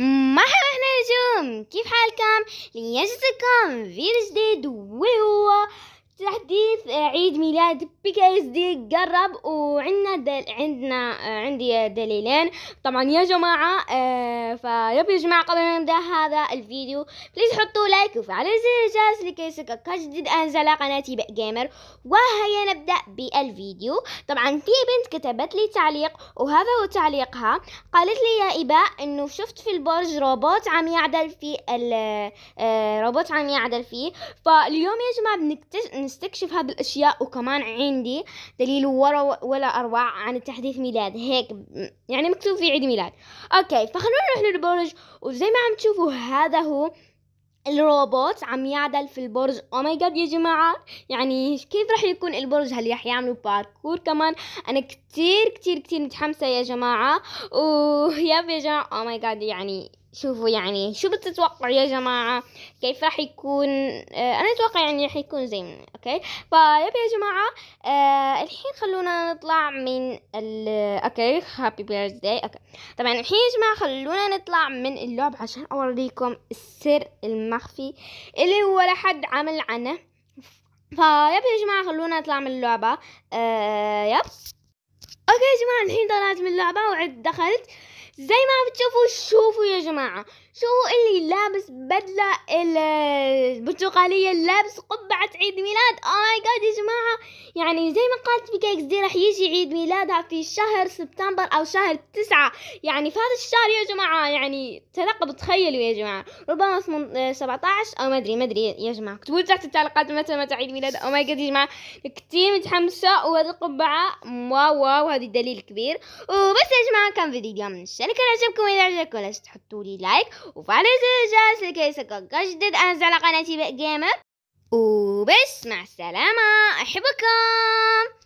مرحبا احنا نجوم كيف حالكم ليجدكم فيديو جديد وهو تحديث عيد ميلاد بيك اس دي قرب وعندنا دل... عندنا عندي دليلين طبعا يا جماعة آه، فيب يا جماعة قبل ما نبدأ هذا الفيديو بليز حطوا لايك وفعلوا زر الجرس لكي يصلك جديد أنزل قناتي بق جيمر وهيا نبدأ بالفيديو طبعا في بنت كتبت لي تعليق وهذا هو تعليقها قالت لي يا إباء إنه شفت في البرج روبوت عم يعدل في ال... آه، آه، روبوت عم يعدل فيه فاليوم يا جماعة بنكتشف نستكشف هذه الأشياء وكمان عندي دليل ورا ولا أروع عن تحديث ميلاد هيك يعني مكتوب في عيد ميلاد أوكي فخلونا نروح للبرج وزي ما عم تشوفوا هذا هو الروبوت عم يعدل في البرج او ماي جاد يا جماعه يعني كيف رح يكون البرج هل رح يعملوا باركور كمان انا كتير كتير كتير متحمسه يا جماعه ويا يا جماعه او ماي جاد يعني شوفوا يعني شو بتتوقعوا يا جماعة كيف راح يكون آه أنا أتوقع يعني راح يكون زي مني أوكي فيب يا جماعة آه الحين خلونا نطلع من ال أوكي هابي بيرثداي أوكي طبعا الحين يا جماعة خلونا نطلع من اللعب عشان أوريكم السر المخفي اللي ولا حد عمل عنه فيب يا جماعة خلونا نطلع من اللعبة آه يب أوكي يا جماعة الحين طلعت من اللعبة وعد دخلت زي ما بتشوفوا شوفوا يا جماعة شوفوا اللي لابس بدلة البرتقالية لابس قبعة عيد ميلاد او ماي جاد يا جماعة يعني زي ما قالت بيكيكس دي راح يجي عيد ميلادها في شهر سبتمبر او شهر تسعة يعني في هذا الشهر يا جماعة يعني ترقبوا تخيلوا يا جماعة ربما 17 آه، او ما ادري ما ادري يا جماعة اكتبوا تحت التعليقات متى متى عيد ميلاد او ماي جاد يا جماعة كتير متحمسة وهذه القبعة واو واو هذه دليل كبير وبس يا جماعة كان فيديو اليوم من الشهر. إن كان عجبكم اذا عجبكم لا تحطوا لي لايك وفعلوا زر الجرس لكي يصلكم كل جديد انزل على قناتي بقى جيمر وبس مع السلامه احبكم